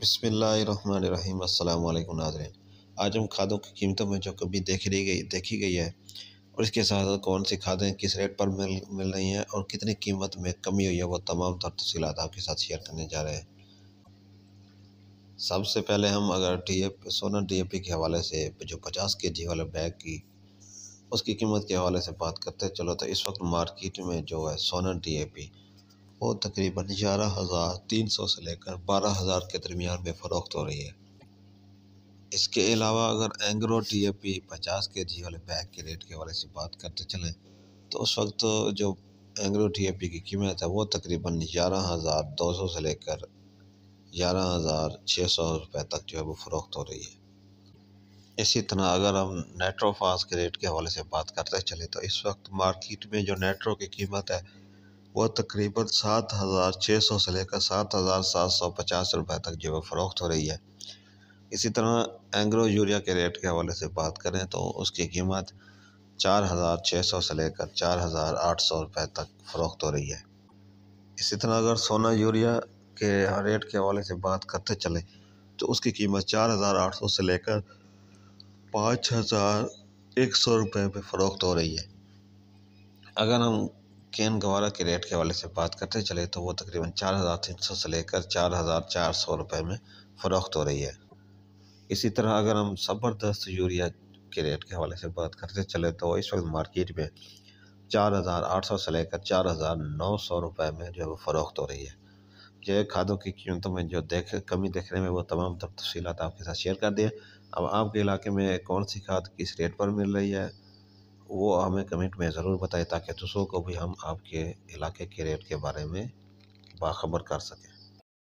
बसमीम् अल्लाम नाजरन आज हम खादों की कीमतों में जो कभी देख रही गई देखी गई है और इसके साथ साथ कौन सी खादें किस रेट पर मिल मिल रही हैं और कितनी कीमत में कमी हुई है वो तमाम तर तफसीत आपके साथ शेयर करने जा रहे हैं सबसे पहले हम अगर डी ए सोना डी ए पी के हवाले से जो पचास के जी वाले बैग की उसकी कीमत के हवाले से बात करते चलो तो इस वक्त मार्केट में जो है सोना डी ए पी वो तकरीबन ग्यारह हज़ार तीन सौ से लेकर बारह हज़ार के दरमियान में फ़रोख्त हो रही है इसके अलावा अगर एंग्रो टी ए पी पचास के जी वाले बैग तो के रेट के हवाले से बात करते चलें तो उस वक्त जो एंग्रो टी ए पी की कीमत है वो तकरीबन ग्यारह हज़ार दो सौ से लेकर ग्यारह हज़ार छः सौ रुपये तक जो है वो फ़रोख्त हो रही है इसी तरह अगर हम नेट्रोफास के रेट के हवाले से बात करते चले तो इस वक्त मार्केट में जो नेट्रो की कीमत है वह तकरीबन सात हज़ार छः सौ से लेकर सात हज़ार सात सौ पचास रुपये तक जो है फ़रोख्त हो रही है इसी तरह एंग्रो यूरिया के रेट के हवाले से बात करें तो उसकी कीमत चार हज़ार छः सौ से लेकर चार हज़ार आठ सौ रुपये तक फ़रोख्त हो रही है इसी तरह अगर सोना यूरिया के रेट के हवाले से बात करते चलें तो उसकी कीमत चार हज़ार आठ सौ से लेकर पाँच हज़ार एक सौ रुपये पर फ़रोख्त हो रही है अगर हम केन गवारा के रेट के हवाले से बात करते चले तो वो तकरीबन चार हज़ार तीन सौ से लेकर चार हज़ार चार सौ रुपये में फ़रोख्त हो रही है इसी तरह अगर हम ज़बरदस्त यूरिया के रेट के हवाले से बात करते चले तो इस वक्त मार्केट में चार हज़ार आठ सौ से लेकर चार हज़ार नौ सौ रुपये में जो है वो फ़रोख्त हो रही है जो खादों की कीमतों में जो देख कमी देखने में वो तमाम तफसीत आपके साथ शेयर कर दें अब आपके इलाके में कौन सी खाद किस रेट पर मिल रही है वो हमें कमेंट में ज़रूर बताएं ताकि दूसरों को भी हम आपके इलाके के रेट के बारे में बाखबर कर सकें